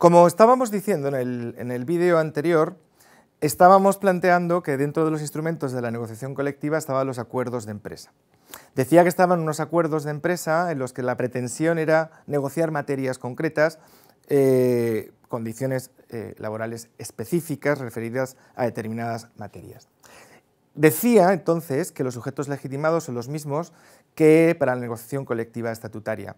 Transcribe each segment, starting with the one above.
Como estábamos diciendo en el, vídeo anterior, estábamos planteando que dentro de los instrumentos de la negociación colectiva estaban los acuerdos de empresa. Decía que estaban unos acuerdos de empresa en los que la pretensión era negociar materias concretas, eh, condiciones eh, laborales específicas referidas a determinadas materias. Decía entonces que los sujetos legitimados son los mismos que para la negociación colectiva estatutaria.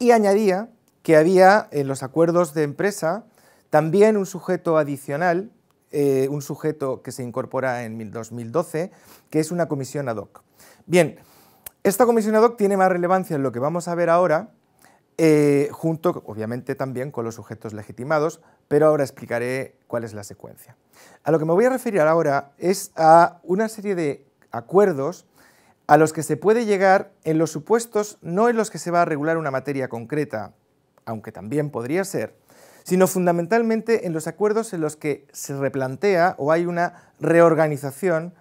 Y añadía que había en los acuerdos de empresa también un sujeto adicional, eh, un sujeto que se incorpora en 2012, que es una comisión ad hoc. Bien, esta comisión ad hoc tiene más relevancia en lo que vamos a ver ahora, eh, junto, obviamente, también con los sujetos legitimados, pero ahora explicaré cuál es la secuencia. A lo que me voy a referir ahora es a una serie de acuerdos a los que se puede llegar en los supuestos no en los que se va a regular una materia concreta aunque también podría ser, sino fundamentalmente en los acuerdos en los que se replantea o hay una reorganización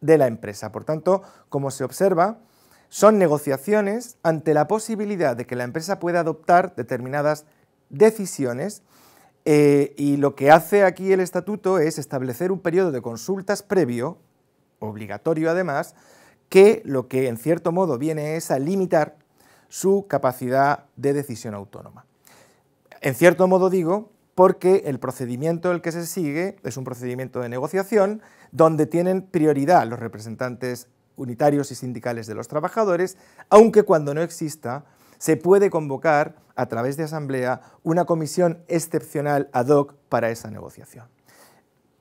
de la empresa. Por tanto, como se observa, son negociaciones ante la posibilidad de que la empresa pueda adoptar determinadas decisiones eh, y lo que hace aquí el estatuto es establecer un periodo de consultas previo, obligatorio además, que lo que en cierto modo viene es a limitar su capacidad de decisión autónoma. En cierto modo digo, porque el procedimiento el que se sigue es un procedimiento de negociación donde tienen prioridad los representantes unitarios y sindicales de los trabajadores, aunque cuando no exista, se puede convocar a través de asamblea una comisión excepcional ad hoc para esa negociación.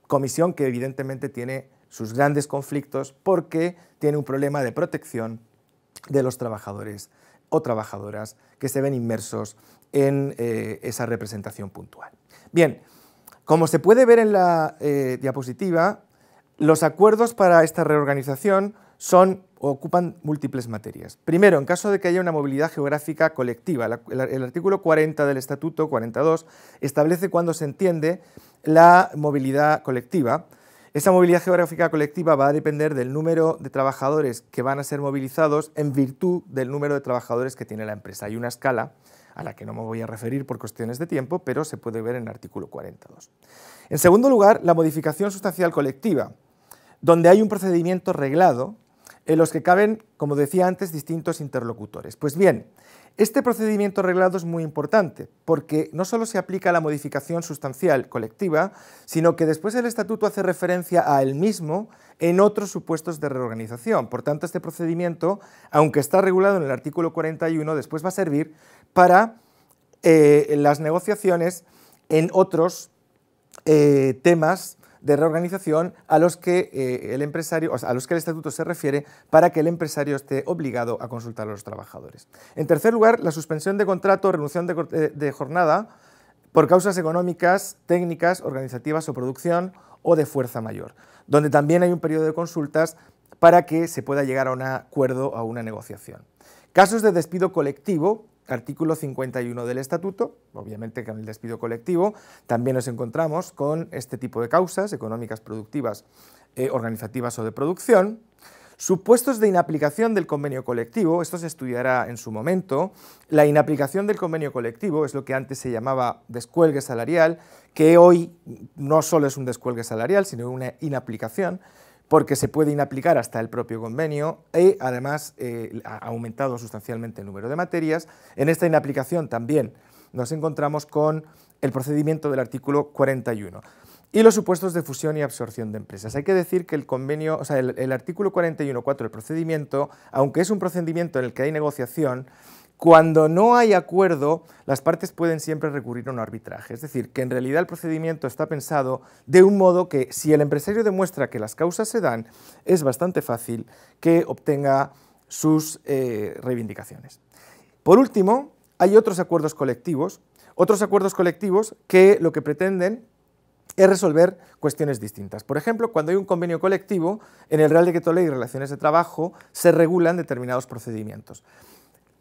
Comisión que evidentemente tiene sus grandes conflictos porque tiene un problema de protección de los trabajadores o trabajadoras que se ven inmersos en eh, esa representación puntual. Bien, como se puede ver en la eh, diapositiva, los acuerdos para esta reorganización ocupan múltiples materias. Primero, en caso de que haya una movilidad geográfica colectiva, el, artículo 40 del Estatuto 42 establece cuando se entiende la movilidad colectiva, esa movilidad geográfica colectiva va a depender del número de trabajadores que van a ser movilizados en virtud del número de trabajadores que tiene la empresa. Hay una escala a la que no me voy a referir por cuestiones de tiempo, pero se puede ver en el artículo 42. En segundo lugar, la modificación sustancial colectiva, donde hay un procedimiento reglado en los que caben, como decía antes, distintos interlocutores. Pues bien, este procedimiento reglado es muy importante, porque no solo se aplica la modificación sustancial colectiva, sino que después el estatuto hace referencia a él mismo en otros supuestos de reorganización. Por tanto, este procedimiento, aunque está regulado en el artículo 41, después va a servir para eh, las negociaciones en otros eh, temas de reorganización a los que eh, el empresario, a los que el estatuto se refiere para que el empresario esté obligado a consultar a los trabajadores. En tercer lugar, la suspensión de contrato, o de, eh, de jornada por causas económicas, técnicas, organizativas o producción o de fuerza mayor, donde también hay un periodo de consultas para que se pueda llegar a un acuerdo o a una negociación. Casos de despido colectivo, Artículo 51 del Estatuto, obviamente que en el despido colectivo, también nos encontramos con este tipo de causas económicas, productivas, eh, organizativas o de producción. Supuestos de inaplicación del convenio colectivo, esto se estudiará en su momento. La inaplicación del convenio colectivo es lo que antes se llamaba descuelgue salarial, que hoy no solo es un descuelgue salarial, sino una inaplicación porque se puede inaplicar hasta el propio convenio y además eh, ha aumentado sustancialmente el número de materias. En esta inaplicación también nos encontramos con el procedimiento del artículo 41 y los supuestos de fusión y absorción de empresas. Hay que decir que el convenio, o sea, el, artículo 41.4 el procedimiento, aunque es un procedimiento en el que hay negociación, cuando no hay acuerdo, las partes pueden siempre recurrir a un arbitraje. Es decir, que en realidad el procedimiento está pensado de un modo que si el empresario demuestra que las causas se dan, es bastante fácil que obtenga sus eh, reivindicaciones. Por último, hay otros acuerdos colectivos, otros acuerdos colectivos que lo que pretenden es resolver cuestiones distintas. Por ejemplo, cuando hay un convenio colectivo, en el Real Decreto Ley de Relaciones de Trabajo se regulan determinados procedimientos.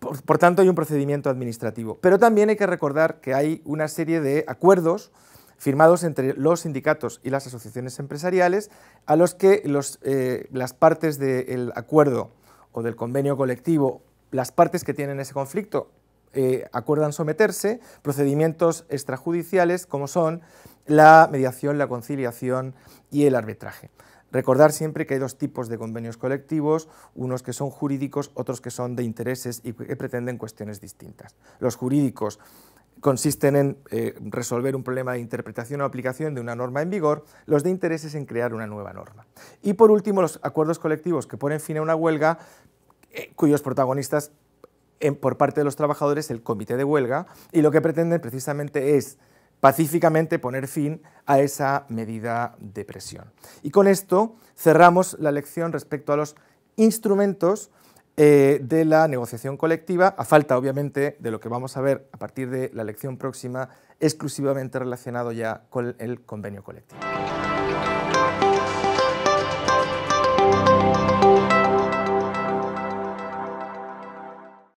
Por, tanto, hay un procedimiento administrativo. Pero también hay que recordar que hay una serie de acuerdos firmados entre los sindicatos y las asociaciones empresariales a los que eh, las partes del acuerdo o del convenio colectivo, las partes que tienen ese conflicto, eh, acuerdan someterse, procedimientos extrajudiciales como son la mediación, la conciliación y el arbitraje. Recordar siempre que hay dos tipos de convenios colectivos, unos que son jurídicos, otros que son de intereses y que pretenden cuestiones distintas. Los jurídicos consisten en eh, resolver un problema de interpretación o aplicación de una norma en vigor, los de intereses en crear una nueva norma. Y por último, los acuerdos colectivos que ponen fin a una huelga eh, cuyos protagonistas por parte de los trabajadores el comité de huelga y lo que pretenden precisamente es pacíficamente poner fin a esa medida de presión. Y con esto cerramos la lección respecto a los instrumentos eh, de la negociación colectiva, a falta obviamente de lo que vamos a ver a partir de la lección próxima, exclusivamente relacionado ya con el convenio colectivo.